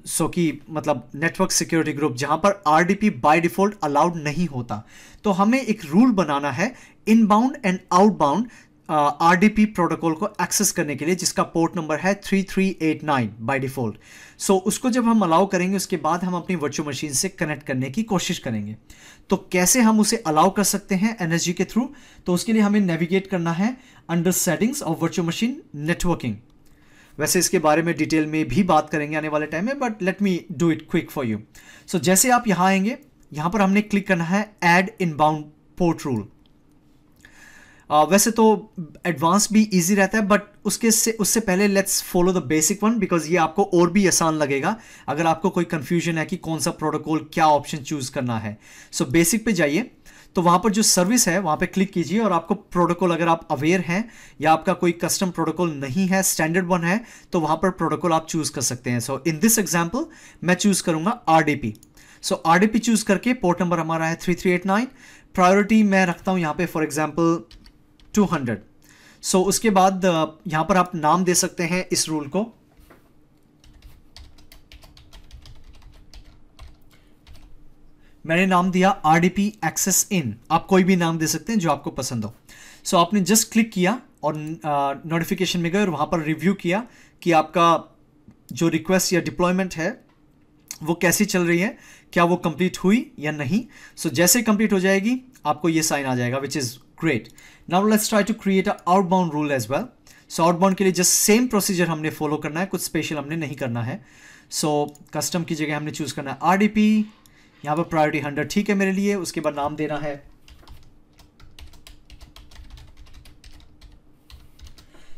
सो कि मतलब नेटवर्क सिक्योरिटी ग्रुप जहां पर R D P by default allowed नहीं होता तो हमें एक रूल बनाना है inbound and outbound R D P protocol को एक्सेस करने के लिए जिसका पोर्ट नंबर है three three eight nine by default so उसको जब हम अलाउ करेंगे उसके बाद हम अपनी वर्चुअल मशीन से कनेक्ट करने की कोशिश करेंगे तो कैसे हम उसे अलाउ कर सकते हैं एनर्जी के थ्रू तो उसके लिए हमें नेविगेट करना है under settings of virtual machine networking वैसे इसके बारे में डिटेल में भी बात करेंगे आने वाले टाइम में but let me do it quick for you so जैसे आप यहां आएंगे यहां पर हमने क्लिक करना है add inbound port rule वैसे तो एडवांस भी इजी रहता है बट उसके से उससे पहले let's follow the basic one because ये आपको और भी आसान लगेगा अगर आपको कोई कंफ्यूजन है कि कौन सा प्रोटोकॉल क्या ऑप्शन चूज़ करना है सो so, बेसिक पे जाइए तो वहाँ पर जो सर्विस है वहाँ पर क्लिक कीजिए और आपको प्रोटोकॉल अगर आप अवेयर हैं या आपका कोई कस्टम प्रोटोकॉल नहीं है स्टैंडर्ड वन है तो वहाँ पर प्रोटोकॉल आप चूज़ कर सकते हैं सो इन दिस एग्जाम्पल मैं चूज़ करूँगा आर सो आर चूज़ करके पोर्ट नंबर हमारा है three three eight nine priority मैं रखता हूँ यहाँ पे for example two hundred so उसके बाद uh, यहाँ पर आप नाम दे सकते हैं इस रूल को मैंने नाम दिया R D P access in आप कोई भी नाम दे सकते हैं जो आपको पसंद हो सो so, आपने जस्ट क्लिक किया और नोटिफिकेशन में गए और वहाँ पर रिव्यू किया कि आपका जो रिक्वेस्ट या डिप्लॉयमेंट है वो कैसी चल रही है क्या वो कंप्लीट हुई या नहीं सो so, जैसे कंप्लीट हो जाएगी आपको ये साइन आ जाएगा which is great now let's try to create a outbound rule as well so outbound के लिए जस्ट सेम प्रोसीजर हमने फॉलो करना है कुछ स्पेशल हमने नहीं करना है सो so, कस्टम की जगह हमने चूज़ करना है आर डी पी यहाँ पर प्रायोरिटी हंड्रेड ठीक है मेरे लिए उसके बाद नाम देना है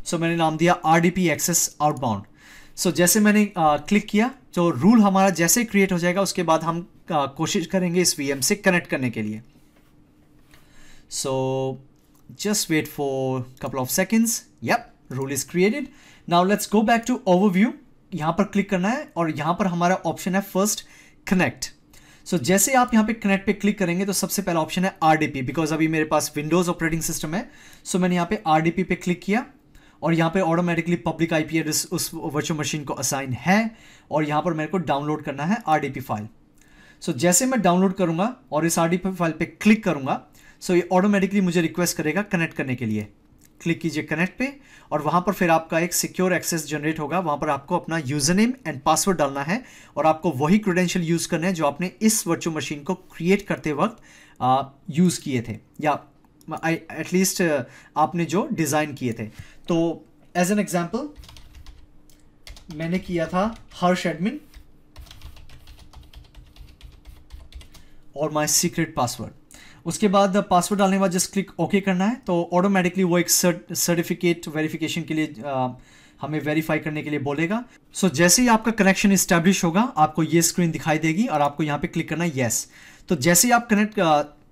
सो so, मैंने नाम दिया R D P access outbound so जैसे मैंने क्लिक किया तो रूल हमारा जैसे क्रिएट हो जाएगा उसके बाद हम आ, कोशिश करेंगे इस वी से कनेक्ट करने के लिए so just wait for couple of seconds yup rule is created now let's go back to overview यहां पर क्लिक करना है और यहां पर हमारा ऑप्शन है फर्स्ट कनेक्ट सो so, जैसे आप यहाँ पे कनेक्ट पे क्लिक करेंगे तो सबसे पहला ऑप्शन है आर बिकॉज अभी मेरे पास विंडोज ऑपरेटिंग सिस्टम है सो so, मैंने यहाँ पे आर पे क्लिक किया और यहाँ पे ऑटोमेटिकली पब्लिक आईपी एड्रेस उस वर्चुअल मशीन को असाइन है और यहाँ पर मेरे को डाउनलोड करना है आर फाइल सो so, जैसे मैं डाउनलोड करूंगा और इस आर फाइल पर क्लिक करूंगा सो so ये ऑटोमेटिकली मुझे रिक्वेस्ट करेगा कनेक्ट करने के लिए क्लिक कीजिए कनेक्ट पे और वहाँ पर फिर आपका एक सिक्योर एक्सेस जनरेट होगा वहाँ पर आपको अपना यूज़र नेम एंड पासवर्ड डालना है और आपको वही क्रोडेंशियल यूज़ करने हैं जो आपने इस वर्चुअल मशीन को क्रिएट करते वक्त यूज़ किए थे या एटलीस्ट आपने जो डिज़ाइन किए थे तो एज एन एग्जाम्पल मैंने किया था हर्ष एडमिन और माई सीक्रेट पासवर्ड उसके बाद पासवर्ड डालने के बाद जस्ट क्लिक ओके करना है तो ऑटोमेटिकली वो एक सर्टिफिकेट वेरिफिकेशन के लिए हमें वेरीफाई करने के लिए बोलेगा सो so, जैसे ही आपका कनेक्शन इस्टेब्लिश होगा आपको ये स्क्रीन दिखाई देगी और आपको यहाँ पे क्लिक करना है येस yes. तो जैसे ही आप कनेक्ट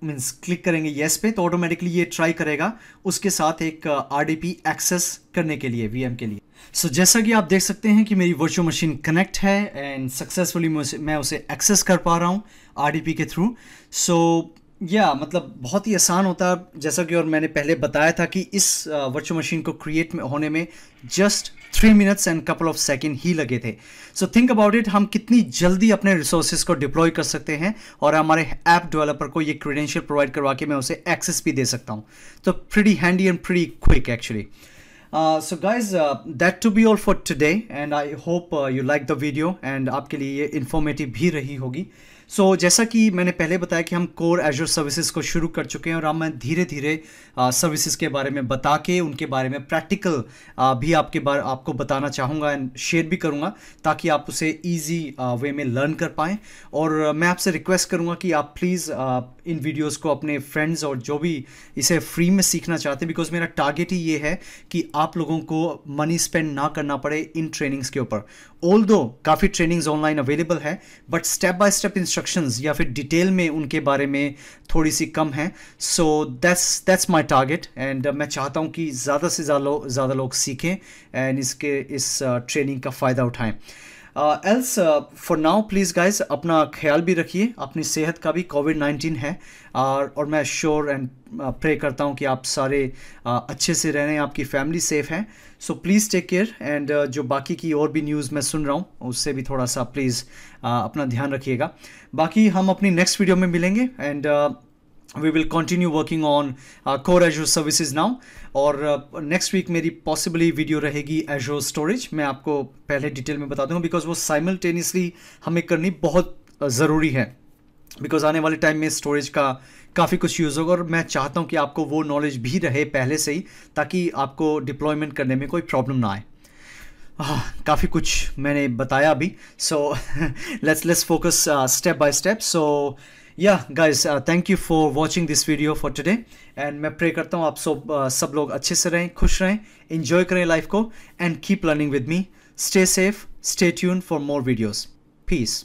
मीन्स क्लिक करेंगे येस yes पे तो ऑटोमेटिकली ये ट्राई करेगा उसके साथ एक आर डी पी एक्सेस करने के लिए वी एम के लिए सो so, जैसा कि आप देख सकते हैं कि मेरी वर्चुअल मशीन कनेक्ट है एंड सक्सेसफुली मैं उसे एक्सेस कर पा रहा हूँ आर डी पी के थ्रू सो so, या मतलब बहुत ही आसान होता है जैसा कि और मैंने पहले बताया था कि इस वर्चुअल मशीन को क्रिएट में होने में just three minutes and couple of second ही लगे थे सो थिंक अबाउट इट हम कितनी जल्दी अपने रिसोर्सेज को डिप्लॉय कर सकते हैं और हमारे ऐप डेवलपर को ये क्रीडेंशियल प्रोवाइड करवा के मैं उसे एक्सेस भी दे सकता हूँ तो free handy and free quick actually so guys that to be all for today and I hope you like the video and आपके लिए ये इन्फॉर्मेटिव भी रही होगी सो so, जैसा कि मैंने पहले बताया कि हम कोर एजर सर्विसेज को शुरू कर चुके हैं और मैं धीरे धीरे सर्विसेज के बारे में बता के उनके बारे में प्रैक्टिकल भी आपके बारे आपको बताना चाहूँगा एंड शेयर भी करूँगा ताकि आप उसे ईजी वे में लर्न कर पाएँ और मैं आपसे रिक्वेस्ट करूँगा कि आप प्लीज़ इन वीडियोज़ को अपने फ्रेंड्स और जो भी इसे फ्री में सीखना चाहते हैं बिकॉज मेरा टारगेट ही ये है कि आप लोगों को मनी स्पेंड ना करना पड़े इन ट्रेनिंग्स के ऊपर ओल दो काफ़ी ट्रेनिंग्स ऑनलाइन अवेलेबल है but step by step instructions या फिर डिटेल में उनके बारे में थोड़ी सी कम है so that's that's my target and मैं चाहता हूँ कि ज़्यादा से ज़्यादा ज़्यादा लोग सीखें एंड इसके इस ट्रेनिंग का फ़ायदा उठाएं else for now please guys अपना ख्याल भी रखिए अपनी सेहत का भी कोविड नाइन्टीन है और और मैं श्योर एंड प्रे करता हूँ कि आप सारे uh, अच्छे से रह रहे हैं आपकी फैमिली सेफ है so please take care and जो बाकी की और भी न्यूज़ मैं सुन रहा हूँ उससे भी थोड़ा सा प्लीज़ uh, अपना ध्यान रखिएगा बाकी हम अपनी नेक्स्ट वीडियो में मिलेंगे and we will continue working on uh, core azure services now और नेक्स्ट uh, वीक मेरी पॉसिबली वीडियो रहेगी एजो स्टोरेज मैं आपको पहले डिटेल में बता दूंगा बिकॉज वो साइमल्टेनियसली हमें करनी बहुत uh, ज़रूरी है बिकॉज आने वाले टाइम में स्टोरेज का काफ़ी कुछ यूज़ होगा और मैं चाहता हूँ कि आपको वो नॉलेज भी रहे पहले से ही ताकि आपको डिप्लॉयमेंट करने में कोई प्रॉब्लम ना आए काफ़ी कुछ मैंने बताया अभी so let's let's focus step by step so yeah guys thank you for watching this video for today and मैं प्रे करता हूँ आप सब uh, सब लोग अच्छे से रहें खुश रहें इन्जॉय करें लाइफ को and keep learning with me stay safe stay tune for more videos piece